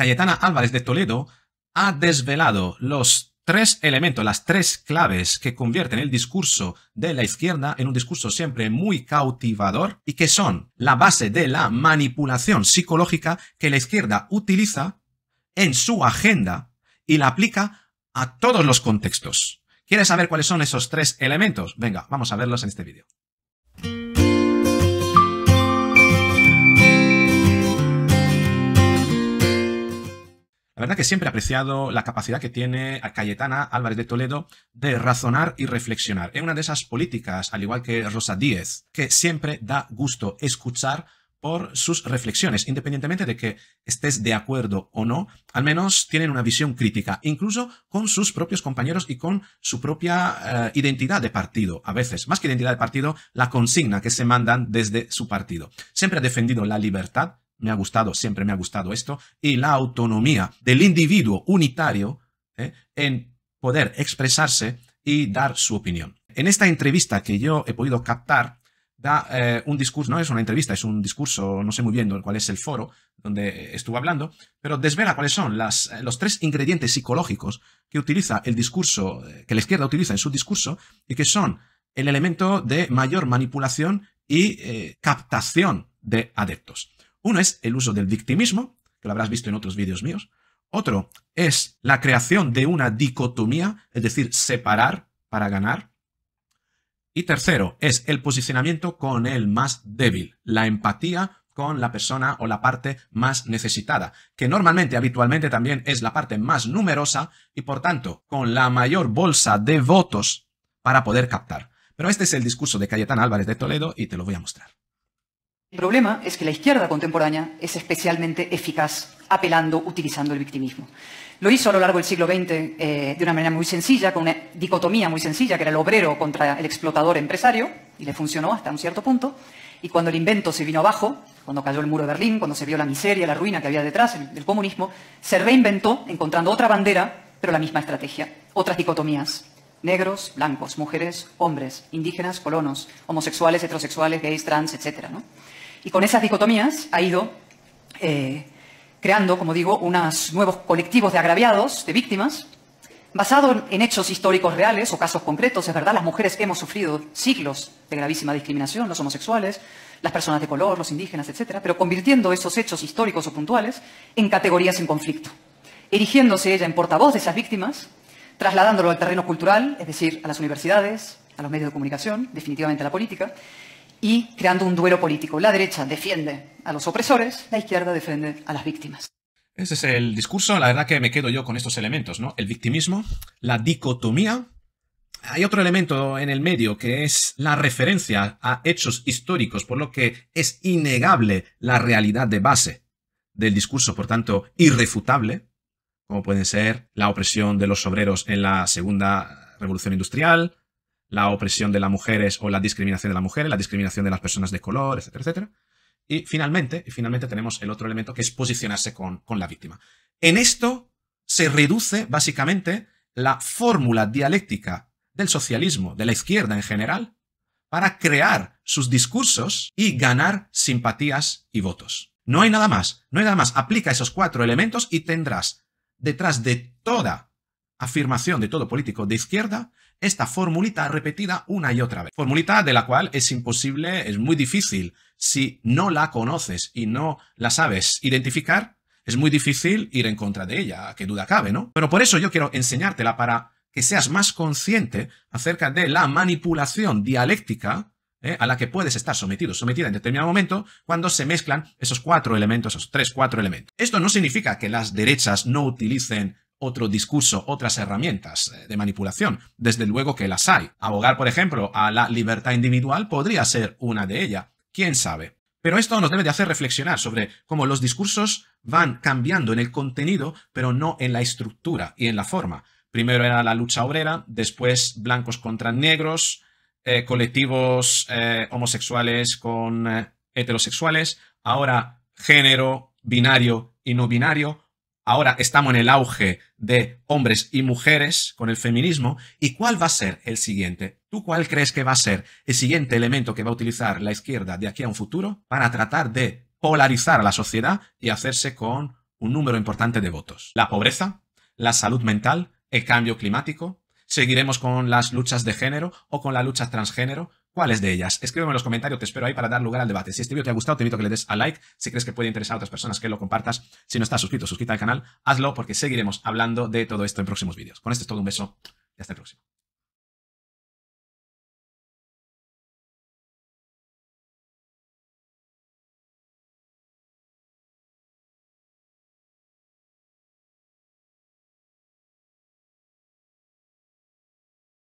Cayetana Álvarez de Toledo ha desvelado los tres elementos, las tres claves que convierten el discurso de la izquierda en un discurso siempre muy cautivador y que son la base de la manipulación psicológica que la izquierda utiliza en su agenda y la aplica a todos los contextos. ¿Quieres saber cuáles son esos tres elementos? Venga, vamos a verlos en este vídeo. La verdad que siempre he apreciado la capacidad que tiene Cayetana Álvarez de Toledo de razonar y reflexionar. Es una de esas políticas, al igual que Rosa Díez, que siempre da gusto escuchar por sus reflexiones, independientemente de que estés de acuerdo o no, al menos tienen una visión crítica, incluso con sus propios compañeros y con su propia eh, identidad de partido, a veces, más que identidad de partido, la consigna que se mandan desde su partido. Siempre ha defendido la libertad me ha gustado, siempre me ha gustado esto, y la autonomía del individuo unitario ¿eh? en poder expresarse y dar su opinión. En esta entrevista que yo he podido captar, da eh, un discurso, no es una entrevista, es un discurso, no sé muy bien cuál es el foro donde estuvo hablando, pero desvela cuáles son las, los tres ingredientes psicológicos que utiliza el discurso, eh, que la izquierda utiliza en su discurso, y que son el elemento de mayor manipulación y captación de adeptos. Uno es el uso del victimismo, que lo habrás visto en otros vídeos míos. Otro es la creación de una dicotomía, es decir, separar para ganar. Y tercero es el posicionamiento con el más débil, la empatía con la persona o la parte más necesitada, que normalmente, habitualmente también es la parte más numerosa y por tanto con la mayor bolsa de votos para poder captar. Pero este es el discurso de Cayetán Álvarez de Toledo y te lo voy a mostrar. El problema es que la izquierda contemporánea es especialmente eficaz apelando, utilizando el victimismo. Lo hizo a lo largo del siglo XX eh, de una manera muy sencilla, con una dicotomía muy sencilla, que era el obrero contra el explotador empresario, y le funcionó hasta un cierto punto. Y cuando el invento se vino abajo, cuando cayó el muro de Berlín, cuando se vio la miseria, la ruina que había detrás del comunismo, se reinventó encontrando otra bandera, pero la misma estrategia, otras dicotomías, negros, blancos, mujeres, hombres, indígenas, colonos, homosexuales, heterosexuales, gays, trans, etc. Y con esas dicotomías ha ido eh, creando, como digo, unos nuevos colectivos de agraviados, de víctimas, basado en hechos históricos reales o casos concretos. Es verdad, las mujeres hemos sufrido siglos de gravísima discriminación, los homosexuales, las personas de color, los indígenas, etc. pero convirtiendo esos hechos históricos o puntuales en categorías en conflicto erigiéndose ella en portavoz de esas víctimas trasladándolo al terreno cultural, es decir, a las universidades, a los medios de comunicación, definitivamente a la política, y creando un duelo político. La derecha defiende a los opresores, la izquierda defiende a las víctimas. Ese es el discurso, la verdad que me quedo yo con estos elementos, ¿no? El victimismo, la dicotomía. Hay otro elemento en el medio que es la referencia a hechos históricos, por lo que es innegable la realidad de base del discurso, por tanto, irrefutable como pueden ser la opresión de los obreros en la segunda revolución industrial, la opresión de las mujeres o la discriminación de las mujeres, la discriminación de las personas de color, etcétera, etcétera. Y finalmente, finalmente tenemos el otro elemento que es posicionarse con, con la víctima. En esto se reduce básicamente la fórmula dialéctica del socialismo, de la izquierda en general, para crear sus discursos y ganar simpatías y votos. No hay nada más, no hay nada más. Aplica esos cuatro elementos y tendrás detrás de toda afirmación de todo político de izquierda esta formulita repetida una y otra vez. Formulita de la cual es imposible, es muy difícil, si no la conoces y no la sabes identificar, es muy difícil ir en contra de ella, que duda cabe, ¿no? Pero por eso yo quiero enseñártela para que seas más consciente acerca de la manipulación dialéctica ¿eh? a la que puedes estar sometido, sometida en determinado momento, cuando se mezclan esos cuatro elementos, esos tres, cuatro elementos. Esto no significa que las derechas no utilicen otro discurso, otras herramientas eh, de manipulación. Desde luego que las hay. Abogar, por ejemplo, a la libertad individual podría ser una de ellas. ¿Quién sabe? Pero esto nos debe de hacer reflexionar sobre cómo los discursos van cambiando en el contenido, pero no en la estructura y en la forma. Primero era la lucha obrera, después blancos contra negros, eh, colectivos eh, homosexuales con eh, heterosexuales, ahora género, binario y no binario, ahora estamos en el auge de hombres y mujeres con el feminismo, ¿y cuál va a ser el siguiente? ¿Tú cuál crees que va a ser el siguiente elemento que va a utilizar la izquierda de aquí a un futuro para tratar de polarizar a la sociedad y hacerse con un número importante de votos? ¿La pobreza? ¿La salud mental? ¿El cambio climático? ¿Seguiremos con las luchas de género o con la lucha transgénero? ¿Cuáles de ellas? Escríbeme en los comentarios, te espero ahí para dar lugar al debate. Si este vídeo te ha gustado, te invito a que le des a like. Si crees que puede interesar a otras personas, que lo compartas. Si no estás suscrito, suscríbete al canal, hazlo porque seguiremos hablando de todo esto en próximos vídeos. Con esto es todo, un beso y hasta el próximo.